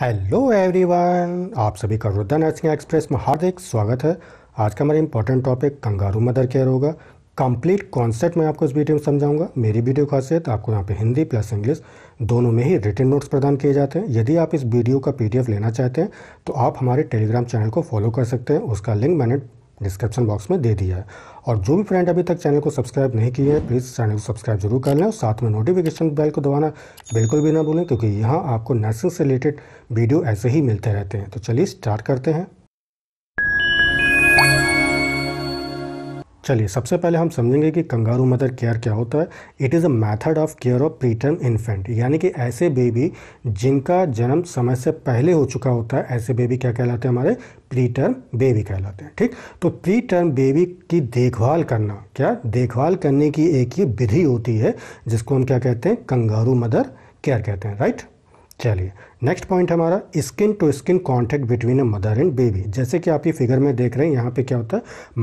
hello everyone आप सभी का रुद्र नर्सिंग एक्सप्रेस में हार्दिक स्वागत है आज का हमारा important topic kangaroo mother care होगा कंप्लीट कॉन्सेप्ट मैं आपको इस वीडियो में समझाऊंगा मेरी वीडियो खासियत आपको यहाँ पे हिंदी प्लस इंग्लिश दोनों में ही रिटर्न नोट्स प्रदान किए जाते हैं यदि आप इस वीडियो का पीडीएफ लेना चाहते हैं तो आप हमारे टेलीग्राम चैनल को फॉलो कर सकते हैं उसका लिंक मैंने डिस्क्रिप्शन बॉक्स में दे दिया है और जो भी फ्रेंड अभी तक चैनल को सब्सक्राइब नहीं किए हैं प्लीज़ चैनल को सब्सक्राइब जरूर कर लें और साथ में नोटिफिकेशन बेल को दबाना बिल्कुल भी ना भूलें क्योंकि यहाँ आपको नर्सिंग से रिलेटेड वीडियो ऐसे ही मिलते रहते हैं तो चलिए स्टार्ट करते हैं चलिए सबसे पहले हम समझेंगे कि कंगारू मदर केयर क्या होता है it is a method of care of preterm infant यानी कि ऐसे बेबी जिनका जन्म समय से पहले हो चुका होता है ऐसे बेबी क्या कहलाते हैं हमारे प्री टर्म बेबी कहलाते हैं ठीक तो प्री टर्म बेबी की देखभाल करना क्या देखभाल करने की एक ही विधि होती है जिसको हम क्या कहते हैं कंगारू मदर केयर कहते हैं राइट चलिए नेक्स्ट पॉइंट हमारा skin to skin contact between a mother and baby जैसे कि आप ये फिगर में देख रहे हैं यहाँ पे क्या होता है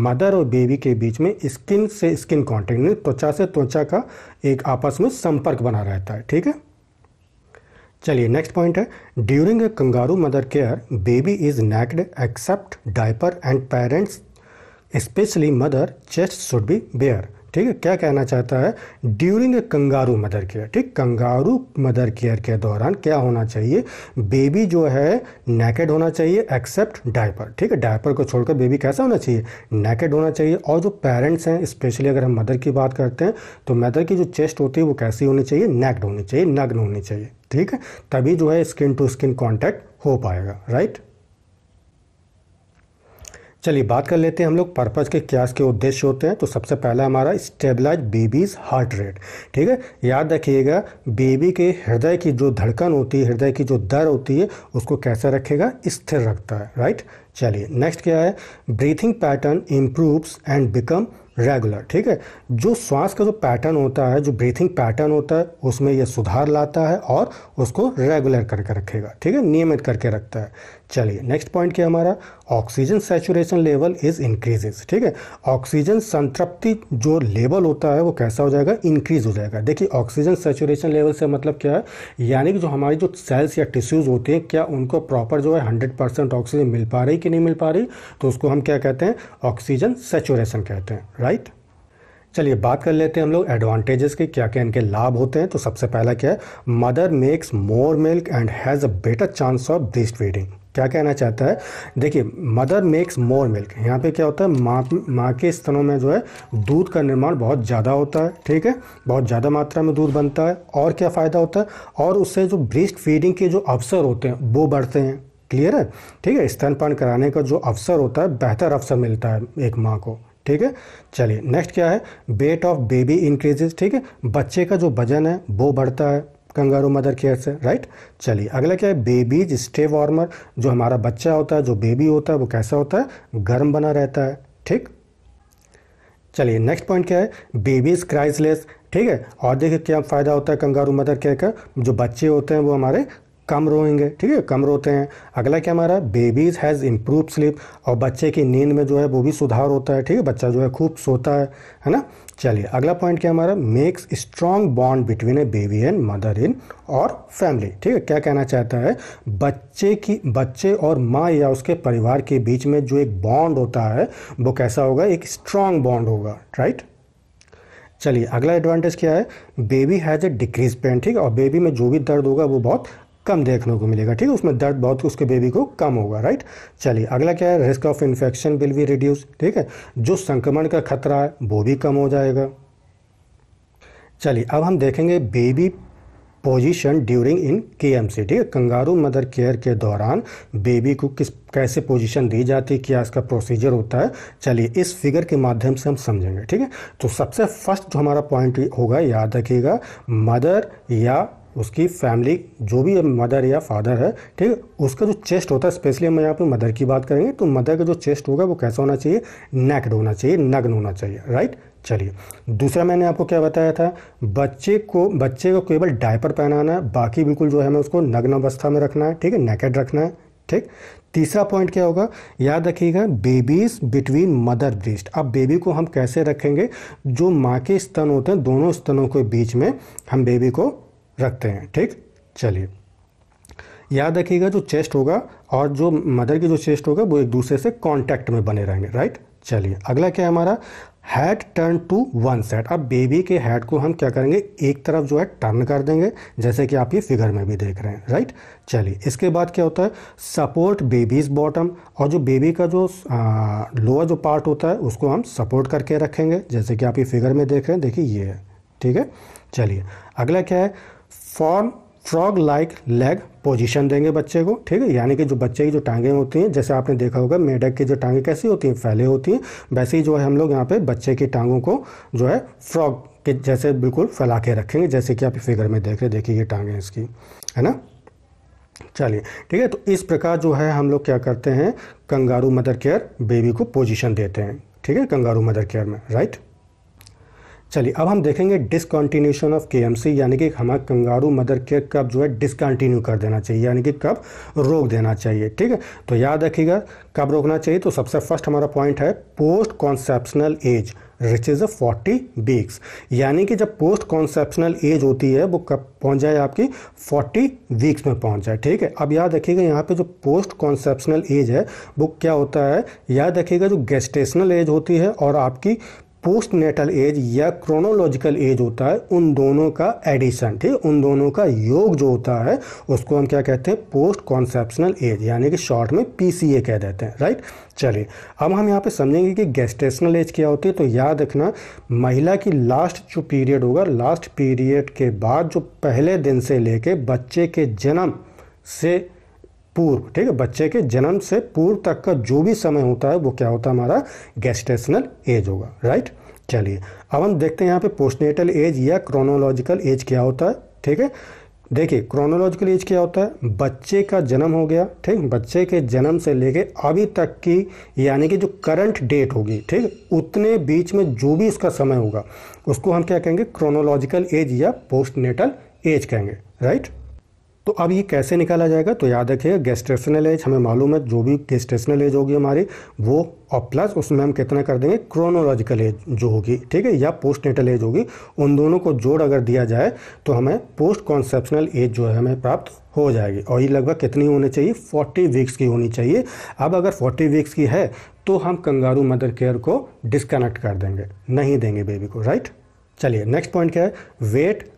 मदर और बेबी के बीच में स्किन से स्किन कांटेक्ट यानी त्वचा से त्वचा का एक आपस में संपर्क बना रहता है ठीक है चलिए नेक्स्ट पॉइंट है during a kangaroo mother care baby is naked except diaper and parents specially mother chest should be bare ठीक है क्या कहना चाहता है during a kangaroo mother care ठीक कंगारू मदर केयर के दौरान क्या होना चाहिए बेबी जो है नेकेड होना चाहिए एक्सेप्ट डायपर ठीक है डायपर को छोड़कर बेबी कैसा होना चाहिए नेकेड होना चाहिए और जो पेरेंट्स हैं स्पेशली अगर हम मदर की बात करते हैं तो मदर की जो चेस्ट होती है वो कैसी होनी चाहिए नेक्ड होनी चाहिए नग्न होनी चाहिए ठीक है तभी जो है स्किन टू स्किन कॉन्टैक्ट हो पाएगा राइट चलिए बात कर लेते हैं हम लोग पर्पज़ के क्या के उद्देश्य होते हैं तो सबसे पहला हमारा स्टेबलाइज बेबीज़ हार्ट रेट ठीक है याद रखिएगा बेबी के हृदय की जो धड़कन होती है हृदय की जो दर होती है उसको कैसा रखेगा स्थिर रखता है राइट चलिए नेक्स्ट क्या है breathing pattern improves and become regular ठीक है जो श्वास का जो पैटर्न होता है जो ब्रीथिंग पैटर्न होता है उसमें यह सुधार लाता है और उसको रेगुलर करके रखेगा ठीक है नियमित करके रखता है चलिए नेक्स्ट पॉइंट क्या हमारा oxygen saturation level is increases ठीक है ऑक्सीजन संतृप्ति जो लेवल होता है वो कैसा हो जाएगा इंक्रीज हो जाएगा देखिए ऑक्सीजन सेचुरेशन लेवल से मतलब क्या है यानी कि जो हमारी जो सेल्स या टिश्यूज़ होते हैं क्या उनको प्रॉपर जो है हंड्रेड परसेंट ऑक्सीजन मिल पा रही की नहीं मिल पा रही तो उसको हम क्या कहते हैं ऑक्सीजन सेचुरेशन कहते हैं राइट चलिए बात कर लेते हैं हम लोग एडवांटेजेस के क्या क्या इनके लाभ होते हैं तो सबसे पहला क्या है mother makes more milk and has a better chance of breast feeding क्या कहना चाहता है देखिए मदर मेक्स मोर मिल्क यहाँ पे क्या होता है माँ माँ के स्तनों में जो है दूध का निर्माण बहुत ज़्यादा होता है ठीक है बहुत ज़्यादा मात्रा में दूध बनता है और क्या फ़ायदा होता है और उससे जो ब्रेस्ट फीडिंग के जो अवसर होते हैं वो बढ़ते हैं क्लियर है ठीक है स्तनपान कराने का जो अवसर होता है बेहतर अवसर मिलता है एक माँ को ठीक है चलिए नेक्स्ट क्या है वेट ऑफ बेबी इंक्रीजेज ठीक है बच्चे का जो वजन है वो बढ़ता है कंगारू मदर केयर से राइट चलिए अगला क्या है बेबीज स्टे वार्मर जो हमारा बच्चा होता है जो बेबी होता है वो कैसा होता है गर्म बना रहता है ठीक चलिए नेक्स्ट पॉइंट क्या है बेबीज क्राइसलेस ठीक है और देखिए क्या फ़ायदा होता है कंगारू मदर केयर का जो बच्चे होते हैं वो हमारे कम रोएंगे ठीक है कम रोते हैं अगला क्या हमारा बेबीज़ हैज़ इम्प्रूव स्लीप और बच्चे की नींद में जो है वो भी सुधार होता है ठीक है बच्चा जो है खूब सोता है है ना चलिए अगला पॉइंट क्या हमारा makes strong bond between a baby and mother in और फैमिली ठीक है क्या कहना चाहता है बच्चे की बच्चे और माँ या उसके परिवार के बीच में जो एक बॉन्ड होता है वो कैसा होगा एक स्ट्रॉन्ग बॉन्ड होगा राइट चलिए अगला एडवांटेज क्या है baby has a decrease pain ठीक है और बेबी में जो भी दर्द होगा वो बहुत कम देखने को मिलेगा ठीक है उसमें दर्द बहुत उसके बेबी को कम होगा राइट चलिए अगला क्या है risk of infection will be reduce ठीक है जो संक्रमण का खतरा है वो भी कम हो जाएगा चलिए अब हम देखेंगे बेबी पोजीशन ड्यूरिंग इन के सी ठीक है कंगारू मदर केयर के दौरान बेबी को किस कैसे पोजीशन दी जाती है क्या इसका प्रोसीजर होता है चलिए इस फिगर के माध्यम से हम समझेंगे ठीक है तो सबसे फर्स्ट जो हमारा पॉइंट होगा याद रखिएगा मदर या उसकी फैमिली जो भी मदर या फादर है ठीक है उसका जो चेस्ट होता है स्पेशली हम यहाँ पे मदर की बात करेंगे तो मदर का जो चेस्ट होगा वो कैसा होना चाहिए नेक्ड होना चाहिए नग्न होना चाहिए राइट चलिए दूसरा मैंने आपको क्या बताया था बच्चे को बच्चे को केवल डायपर पहनाना है बाकी बिल्कुल जो है हमें उसको नग्न अवस्था में रखना है ठीक है नेकेड रखना है ठीक तीसरा पॉइंट क्या होगा याद रखिएगा बेबीज बिटवीन मदर ब्रेस्ट अब बेबी को हम कैसे रखेंगे जो माँ के स्तन होते हैं दोनों स्तनों के बीच में हम बेबी को रखते हैं ठीक चलिए याद रखिएगा जो चेस्ट होगा और जो मदर की जो चेस्ट होगा वो एक दूसरे से कांटेक्ट में बने रहेंगे राइट चलिए अगला क्या है हमारा head turn to one side अब बेबी के हेड को हम क्या करेंगे एक तरफ जो है टर्न कर देंगे जैसे कि आप ये फिगर में भी देख रहे हैं राइट चलिए इसके बाद क्या होता है सपोर्ट बेबीज बॉटम और जो बेबी का जो लोअर जो पार्ट होता है उसको हम सपोर्ट करके रखेंगे जैसे कि आप ये फिगर में देख रहे हैं देखिए ये है ठीक है चलिए अगला क्या है form frog like leg position देंगे बच्चे को ठीक है यानी कि जो बच्चे की जो टांगें होती हैं जैसे आपने देखा होगा मेढक की जो टांगें कैसी होती हैं फैले होती हैं वैसे ही जो है हम लोग यहाँ पे बच्चे की टांगों को जो है फ्रॉग के जैसे बिल्कुल फैला के रखेंगे जैसे कि आप फिगर में देख रहे देखिए ये टांगें इसकी है ना चलिए ठीक है तो इस प्रकार जो है हम लोग क्या करते हैं कंगारू मदर केयर बेबी को पोजिशन देते हैं ठीक है कंगारू मदर केयर में राइट चलिए अब हम देखेंगे डिसकॉन्टिन्यूशन ऑफ के यानी कि हमारा कंगारू मदर केयर कब जो है डिसकॉन्टिन्यू कर देना चाहिए यानी कि कब रोक देना चाहिए ठीक है तो याद रखिएगा कब रोकना चाहिए तो सबसे फर्स्ट हमारा पॉइंट है post conceptional age reach is forty weeks यानी कि जब पोस्ट कॉन्सेप्शनल एज होती है वो कब पहुंच जाए आपकी फोर्टी वीक्स में पहुंच जाए ठीक है अब याद रखिएगा यहाँ पे जो पोस्ट कॉन्सेप्शनल एज है वो क्या होता है याद रखिएगा जो गेस्टेशनल एज होती है और आपकी पोस्ट नेटल एज या क्रोनोलॉजिकल एज होता है उन दोनों का एडिशन ठीक उन दोनों का योग जो होता है उसको हम क्या कहते हैं पोस्ट कॉन्सेप्शनल एज यानी कि शॉर्ट में पी कह देते हैं राइट चलिए अब हम यहाँ पे समझेंगे कि गेस्टेशनल एज क्या होती है तो याद रखना महिला की लास्ट जो पीरियड होगा लास्ट पीरियड के बाद जो पहले दिन से लेके बच्चे के जन्म से पूर्व ठीक है बच्चे के जन्म से पूर्व तक का जो भी समय होता है वो क्या होता है हमारा गेस्टेशनल एज होगा राइट चलिए अब हम देखते हैं यहाँ पे पोस्टनेटल एज या क्रोनोलॉजिकल एज क्या होता है ठीक है देखिए क्रोनोलॉजिकल एज क्या होता है बच्चे का जन्म हो गया ठीक बच्चे के जन्म से लेके अभी तक की यानी कि जो करंट डेट होगी ठीक उतने बीच में जो भी उसका समय होगा उसको हम क्या कहेंगे क्रोनोलॉजिकल एज या पोस्टनेटल एज कहेंगे राइट तो अब ये कैसे निकाला जाएगा तो याद रखिएगा गेस्टेशनल एज हमें मालूम है जो भी गेस्टेशनल एज होगी हमारी वो और प्लस उसमें हम कितना कर देंगे क्रोनोलॉजिकल एज जो होगी ठीक है या पोस्ट नेटल एज होगी उन दोनों को जोड़ अगर दिया जाए तो हमें पोस्ट कॉन्सेप्शनल एज जो है हमें प्राप्त हो जाएगी और ये लगभग कितनी होनी चाहिए 40 वीक्स की होनी चाहिए अब अगर 40 वीक्स की है तो हम कंगारू मदर केयर को डिस्कनेक्ट कर देंगे नहीं देंगे बेबी को राइट चलिए नेक्स्ट पॉइंट क्या है वेट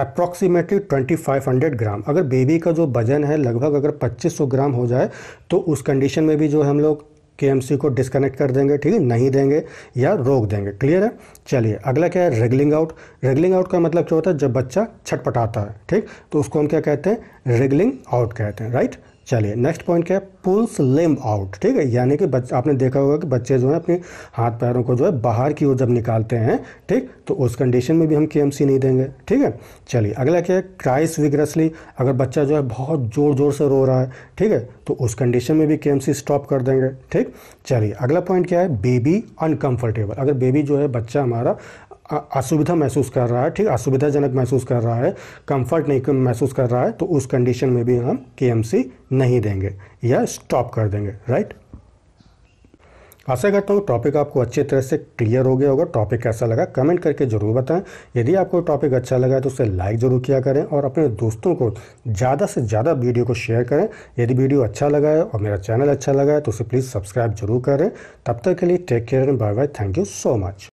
अप्रॉक्सीमेटली 2500 ग्राम अगर बेबी का जो वजन है लगभग अगर 2500 ग्राम हो जाए तो उस कंडीशन में भी जो हम लोग के को डिस्कनेक्ट कर देंगे ठीक है नहीं देंगे या रोक देंगे क्लियर है चलिए अगला क्या है रेगलिंग आउट रेगलिंग आउट का मतलब क्या होता है जब बच्चा छटपटाता है ठीक तो उसको हम क्या कहते हैं रेगलिंग आउट कहते हैं राइट चलिए नेक्स्ट पॉइंट क्या है पुल्स लिम्ब आउट ठीक है यानी कि बच्चे आपने देखा होगा कि बच्चे जो है अपने हाथ पैरों को जो है बाहर की ओर जब निकालते हैं ठीक तो उस कंडीशन में भी हम के नहीं देंगे ठीक है चलिए अगला क्या है क्राइस विग्रसली अगर बच्चा जो है बहुत ज़ोर ज़ोर से रो रहा है ठीक है तो उस कंडीशन में भी के स्टॉप कर देंगे ठीक चलिए अगला पॉइंट क्या है बेबी अनकम्फर्टेबल अगर बेबी जो है बच्चा हमारा असुविधा महसूस कर रहा है ठीक असुविधाजनक महसूस कर रहा है कंफर्ट नहीं महसूस कर रहा है तो उस कंडीशन में भी हम के नहीं देंगे या स्टॉप कर देंगे राइट आशा करता हूँ टॉपिक आपको अच्छी तरह से क्लियर हो गया होगा टॉपिक कैसा लगा कमेंट करके जरूर बताएं यदि आपको टॉपिक अच्छा लगा है तो उसे लाइक ज़रूर किया करें और अपने दोस्तों को ज़्यादा से ज़्यादा वीडियो को शेयर करें यदि वीडियो अच्छा लगा है और मेरा चैनल अच्छा लगा है तो उसे प्लीज़ सब्सक्राइब जरूर करें तब तक के लिए take care and bye bye thank you so much